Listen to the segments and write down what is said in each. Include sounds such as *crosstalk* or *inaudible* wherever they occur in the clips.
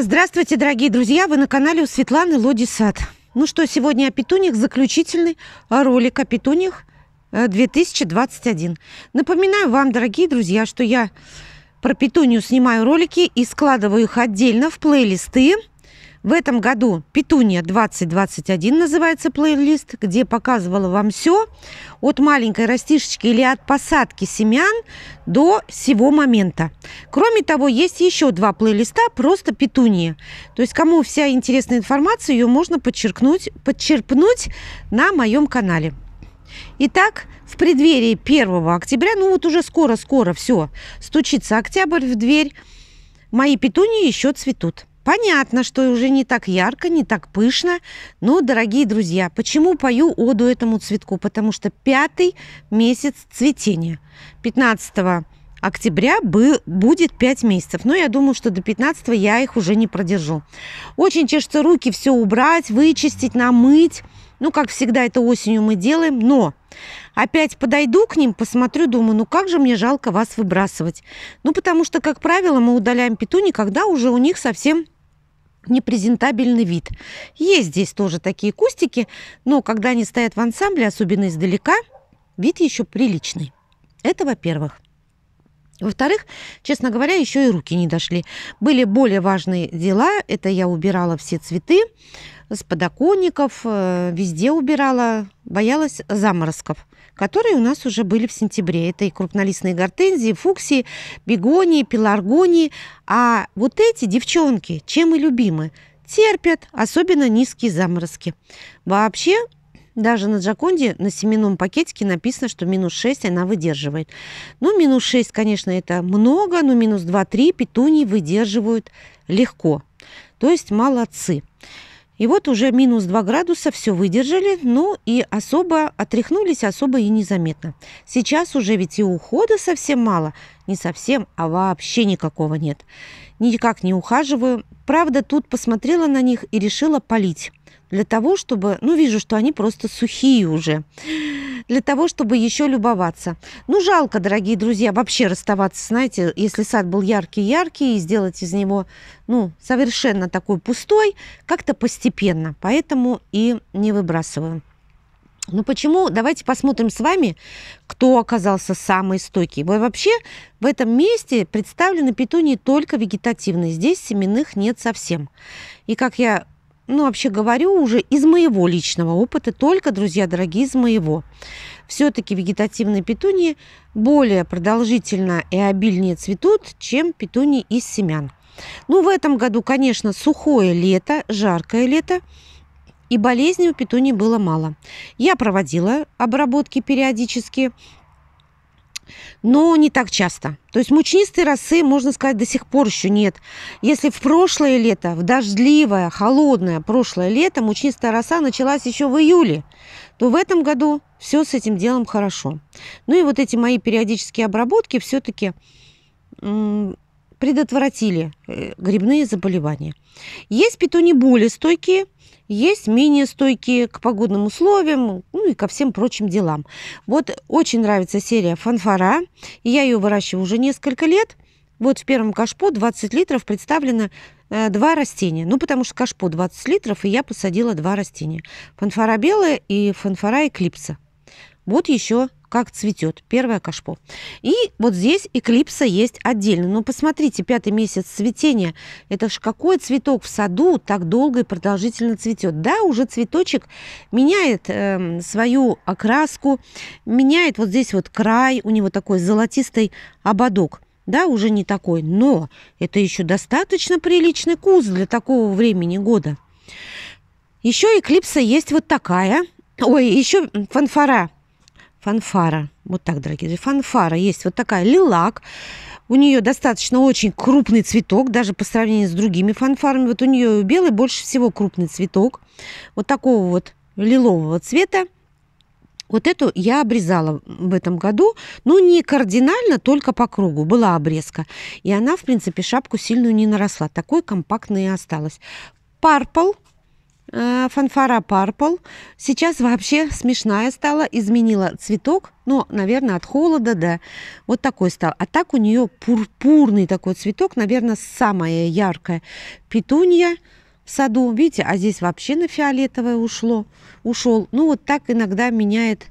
Здравствуйте, дорогие друзья! Вы на канале у Светланы Лоди Сад. Ну что, сегодня о петуниях заключительный ролик о петуниях 2021. Э, Напоминаю вам, дорогие друзья, что я про петунию снимаю ролики и складываю их отдельно в плейлисты в этом году «Петуния 2021» называется плейлист, где показывала вам все от маленькой растишечки или от посадки семян до всего момента. Кроме того, есть еще два плейлиста просто «Петуния». То есть, кому вся интересная информация, ее можно подчеркнуть, подчерпнуть на моем канале. Итак, в преддверии 1 октября, ну вот уже скоро-скоро все, стучится октябрь в дверь, мои петунии еще цветут. Понятно, что уже не так ярко, не так пышно, но, дорогие друзья, почему пою оду этому цветку? Потому что пятый месяц цветения. 15 октября бы, будет 5 месяцев. Но я думаю, что до 15 я их уже не продержу. Очень чешутся руки все убрать, вычистить, намыть. Ну, как всегда, это осенью мы делаем. Но опять подойду к ним, посмотрю, думаю, ну как же мне жалко вас выбрасывать. Ну, потому что, как правило, мы удаляем петуни, когда уже у них совсем непрезентабельный вид. Есть здесь тоже такие кустики, но когда они стоят в ансамбле, особенно издалека, вид еще приличный. Это во-первых. Во-вторых, честно говоря, еще и руки не дошли. Были более важные дела. Это я убирала все цветы с подоконников, э, везде убирала, боялась заморозков которые у нас уже были в сентябре. Это и крупнолистные гортензии, фуксии, бегонии, пеларгонии. А вот эти девчонки, чем и любимы, терпят особенно низкие заморозки. Вообще, даже на Джаконде на семенном пакетике написано, что минус 6 она выдерживает. Ну, минус 6, конечно, это много, но минус 2-3 петуни выдерживают легко. То есть молодцы. И вот уже минус 2 градуса, все выдержали, ну и особо отряхнулись, особо и незаметно. Сейчас уже ведь и ухода совсем мало, не совсем, а вообще никакого нет. Никак не ухаживаю. Правда, тут посмотрела на них и решила полить для того, чтобы, ну, вижу, что они просто сухие уже, для того, чтобы еще любоваться. Ну, жалко, дорогие друзья, вообще расставаться, знаете, если сад был яркий-яркий, и сделать из него, ну, совершенно такой пустой, как-то постепенно, поэтому и не выбрасываю. Ну почему? Давайте посмотрим с вами, кто оказался самый стойкий. Вообще в этом месте представлены петунии только вегетативные. Здесь семенных нет совсем. И как я ну, вообще говорю уже из моего личного опыта, только, друзья дорогие, из моего. Все-таки вегетативные петунии более продолжительно и обильнее цветут, чем петунии из семян. Ну, в этом году, конечно, сухое лето, жаркое лето, и болезней у петунии было мало. Я проводила обработки периодически, но не так часто. То есть мучнистой росы, можно сказать, до сих пор еще нет. Если в прошлое лето, в дождливое, холодное прошлое лето мучнистая роса началась еще в июле, то в этом году все с этим делом хорошо. Ну и вот эти мои периодические обработки все-таки предотвратили э, грибные заболевания. Есть петуни более стойкие – есть менее стойкие к погодным условиям, ну и ко всем прочим делам. Вот очень нравится серия фанфара, Я ее выращиваю уже несколько лет. Вот в первом кашпо 20 литров представлено э, два растения. Ну, потому что кашпо 20 литров, и я посадила два растения. Фанфора белая и фанфора эклипса. Вот еще как цветет. Первое кашпо. И вот здесь эклипса есть отдельно. Но ну, посмотрите, пятый месяц цветения. Это ж какой цветок в саду так долго и продолжительно цветет. Да, уже цветочек меняет э, свою окраску, меняет вот здесь вот край, у него такой золотистый ободок да, уже не такой, но это еще достаточно приличный куст для такого времени года. Еще эклипса есть вот такая, ой, еще фанфора фанфара. Вот так, дорогие друзья, фанфара есть. Вот такая лилак. У нее достаточно очень крупный цветок, даже по сравнению с другими фанфарами. Вот у нее белый больше всего крупный цветок. Вот такого вот лилового цвета. Вот эту я обрезала в этом году, но не кардинально, только по кругу. Была обрезка. И она, в принципе, шапку сильную не наросла. Такой компактной и осталась. Парпл – Э, фанфара Purple. Сейчас вообще смешная стала, изменила цветок, но, наверное, от холода, да, вот такой стал. А так у нее пурпурный такой цветок, наверное, самая яркая петунья в саду. Видите, а здесь вообще на фиолетовое ушло, ушел. Ну, вот так иногда меняет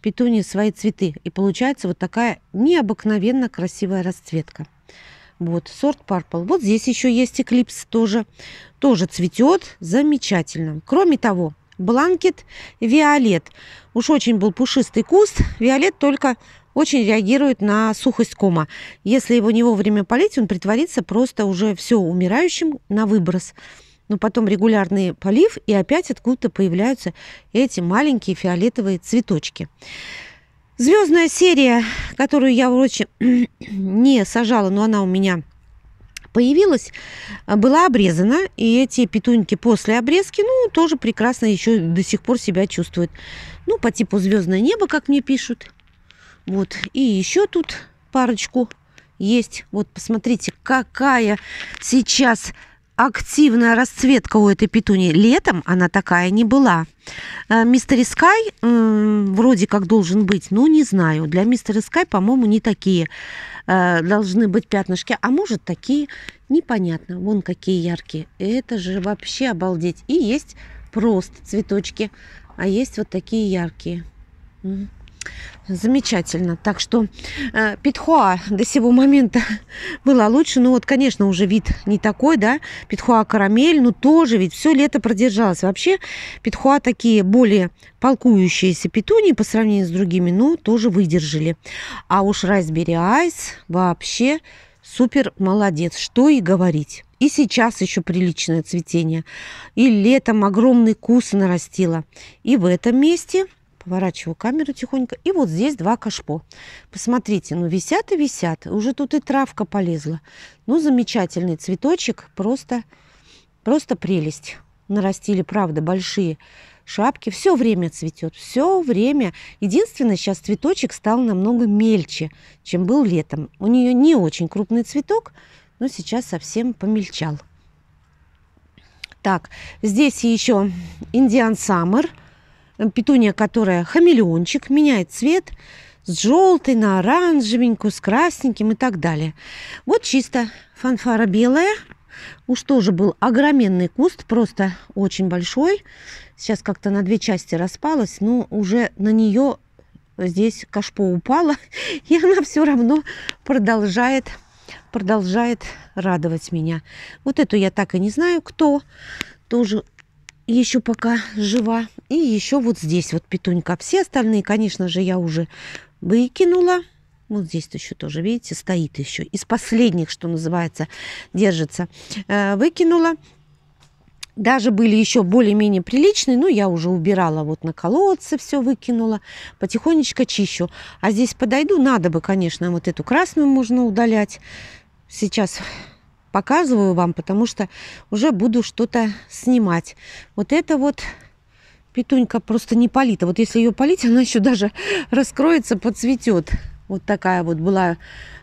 петунья свои цветы. И получается вот такая необыкновенно красивая расцветка. Вот, сорт Purple. Вот здесь еще есть эклипс тоже. Тоже цветет замечательно. Кроме того, бланкет Виолет. Уж очень был пушистый куст. Виолет только очень реагирует на сухость кома. Если его не вовремя полить, он притворится просто уже все умирающим на выброс. Но потом регулярный полив, и опять откуда-то появляются эти маленькие фиолетовые цветочки. Звездная серия, которую я вроде *clears throat* не сажала, но она у меня появилась, была обрезана, и эти петуньки после обрезки, ну, тоже прекрасно еще до сих пор себя чувствуют. Ну, по типу звездное небо, как мне пишут. Вот, и еще тут парочку есть. Вот, посмотрите, какая сейчас активная расцветка у этой петуни. Летом она такая не была. Э, мистер Искай вроде как должен быть, но ну, не знаю. Для мистера Искай, по-моему, не такие э, должны быть пятнышки, а может такие, непонятно. Вон какие яркие. Это же вообще обалдеть. И есть просто цветочки, а есть вот такие яркие замечательно. Так что э, Питхуа до сего момента *laughs* было лучше. Ну вот, конечно, уже вид не такой, да. Питхуа карамель, ну тоже ведь все лето продержалась. Вообще Питхуа такие более полкующиеся петунии по сравнению с другими, ну тоже выдержали. А уж Райсбери Айс вообще супер молодец, что и говорить. И сейчас еще приличное цветение. И летом огромный кусы нарастила. И в этом месте – Поворачиваю камеру тихонько. И вот здесь два кашпо. Посмотрите, ну висят и висят. Уже тут и травка полезла. Ну, замечательный цветочек. Просто, просто прелесть. Нарастили, правда, большие шапки. Все время цветет, все время. Единственное, сейчас цветочек стал намного мельче, чем был летом. У нее не очень крупный цветок, но сейчас совсем помельчал. Так, здесь еще Indian Summer – Э, петуния, которая хамелеончик, меняет цвет с желтой на оранжевенькую, с красненьким и так далее. Вот чисто фанфара белая. Уж тоже был огроменный куст, просто очень большой. Сейчас как-то на две части распалась, но уже на нее здесь кашпо упала, *laughs* и она все равно продолжает, продолжает радовать меня. Вот эту я так и не знаю, кто. Тоже еще пока жива. И еще вот здесь вот петунька. Все остальные, конечно же, я уже выкинула. Вот здесь -то еще тоже, видите, стоит еще. Из последних, что называется, держится. Э, выкинула. Даже были еще более-менее приличные, но я уже убирала вот на колодце, все выкинула, потихонечку чищу. А здесь подойду, надо бы, конечно, вот эту красную можно удалять. Сейчас показываю вам, потому что уже буду что-то снимать. Вот это вот петунька просто не полита. Вот если ее полить, *laughs* она еще даже раскроется, подцветет. Вот такая вот была,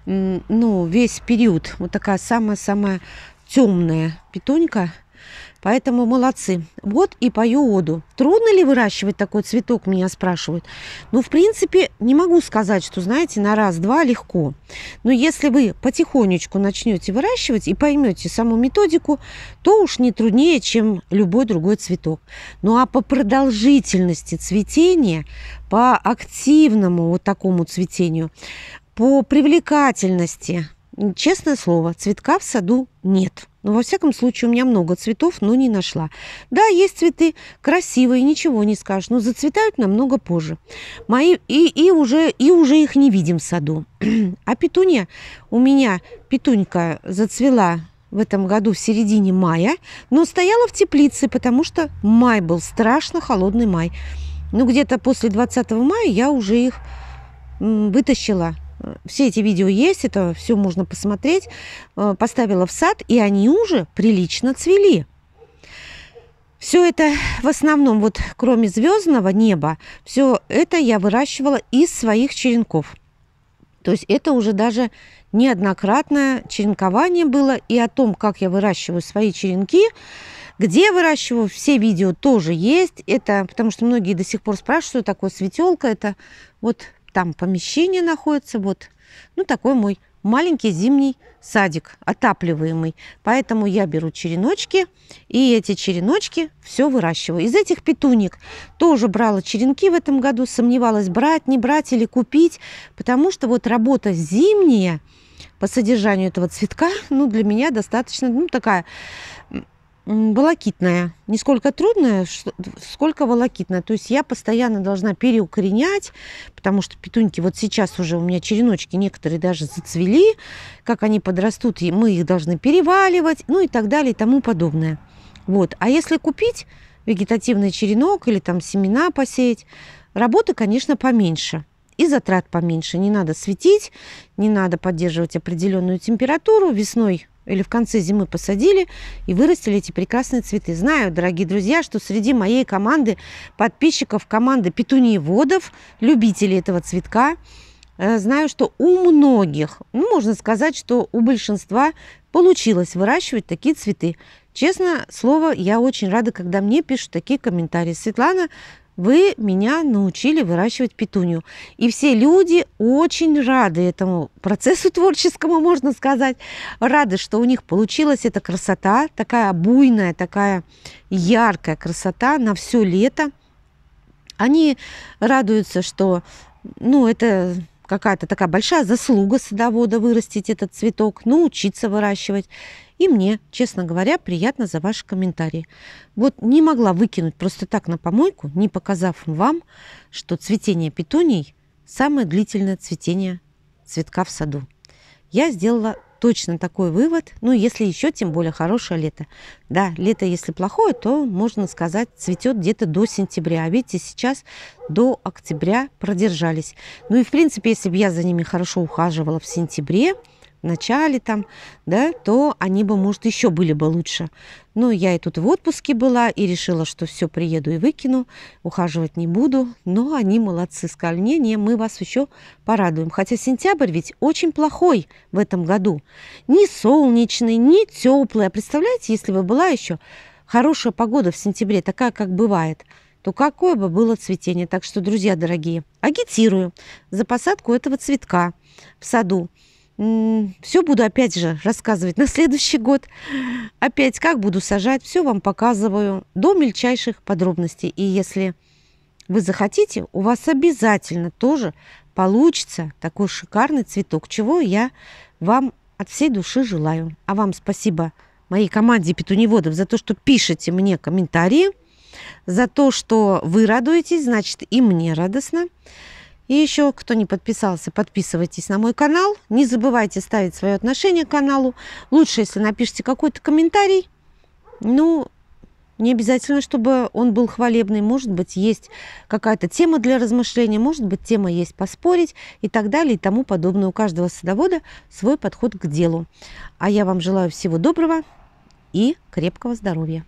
ну, весь период. Вот такая самая-самая темная петунька. Поэтому молодцы. Вот и пою оду. Трудно ли выращивать такой цветок, меня спрашивают. Ну, в принципе, не могу сказать, что, знаете, на раз-два легко. Но если вы потихонечку начнете выращивать и поймете саму методику, то уж не труднее, чем любой другой цветок. Ну, а по продолжительности цветения, по активному вот такому цветению, по привлекательности честное слово, цветка в саду нет. Но, ну, во всяком случае, у меня много цветов, но не нашла. Да, есть цветы красивые, ничего не скажешь, но зацветают намного позже. Мои, и, и, уже, и уже их не видим в саду. *clears throat* а петунья у меня, петунька зацвела в этом году в середине мая, но стояла в теплице, потому что май был страшно холодный май. Ну, где-то после 20 мая я уже их вытащила все эти видео есть, это все можно посмотреть. Э, поставила в сад, и они уже прилично цвели. Все это в основном, вот кроме звездного неба, все это я выращивала из своих черенков. То есть это уже даже неоднократное черенкование было. И о том, как я выращиваю свои черенки, где выращиваю, все видео тоже есть. Это потому что многие до сих пор спрашивают, что такое светелка. Это вот там помещение находится, вот, ну, такой мой маленький зимний садик, отапливаемый. Поэтому я беру череночки, и эти череночки все выращиваю. Из этих петуник тоже брала черенки в этом году, сомневалась, брать, не брать или купить, потому что вот работа зимняя по содержанию этого цветка, ну, для меня достаточно, ну, такая волокитная. Не сколько трудная, сколько волокитная. То есть я постоянно должна переукоренять, потому что петуньки вот сейчас уже у меня череночки некоторые даже зацвели. Как они подрастут, и мы их должны переваливать, ну и так далее и тому подобное. Вот. А если купить вегетативный черенок или там семена посеять, работы, конечно, поменьше и затрат поменьше. Не надо светить, не надо поддерживать определенную температуру. Весной или в конце зимы посадили и вырастили эти прекрасные цветы. Знаю, дорогие друзья, что среди моей команды подписчиков команды петуниеводов, любители этого цветка, э, знаю, что у многих, ну, можно сказать, что у большинства получилось выращивать такие цветы. Честно слово, я очень рада, когда мне пишут такие комментарии. Светлана, вы меня научили выращивать петунью. И все люди очень рады этому процессу творческому, можно сказать. Рады, что у них получилась эта красота, такая буйная, такая яркая красота на все лето. Они радуются, что ну, это какая-то такая большая заслуга садовода вырастить этот цветок, научиться выращивать. И мне, честно говоря, приятно за ваши комментарии. Вот не могла выкинуть просто так на помойку, не показав вам, что цветение петоний – самое длительное цветение цветка в саду. Я сделала точно такой вывод, ну, если еще, тем более, хорошее лето. Да, лето, если плохое, то, можно сказать, цветет где-то до сентября. А видите, сейчас до октября продержались. Ну и, в принципе, если бы я за ними хорошо ухаживала в сентябре, начале там, да, то они бы, может, еще были бы лучше. Но ну, я и тут в отпуске была и решила, что все, приеду и выкину, ухаживать не буду. Но они молодцы, сказали, не, мы вас еще порадуем. Хотя сентябрь ведь очень плохой в этом году. Ни солнечный, ни теплый. А представляете, если бы была еще хорошая погода в сентябре, такая, как бывает, то какое бы было цветение. Так что, друзья дорогие, агитирую за посадку этого цветка в саду. Все буду опять же рассказывать на следующий год. Опять как буду сажать, все вам показываю до мельчайших подробностей. И если вы захотите, у вас обязательно тоже получится такой шикарный цветок, чего я вам от всей души желаю. А вам спасибо моей команде петуневодов за то, что пишете мне комментарии, за то, что вы радуетесь, значит и мне радостно. И еще, кто не подписался, подписывайтесь на мой канал. Не забывайте ставить свое отношение к каналу. Лучше, если напишите какой-то комментарий. Ну, не обязательно, чтобы он был хвалебный. Может быть, есть какая-то тема для размышления, может быть, тема есть поспорить и так далее и тому подобное. У каждого садовода свой подход к делу. А я вам желаю всего доброго и крепкого здоровья.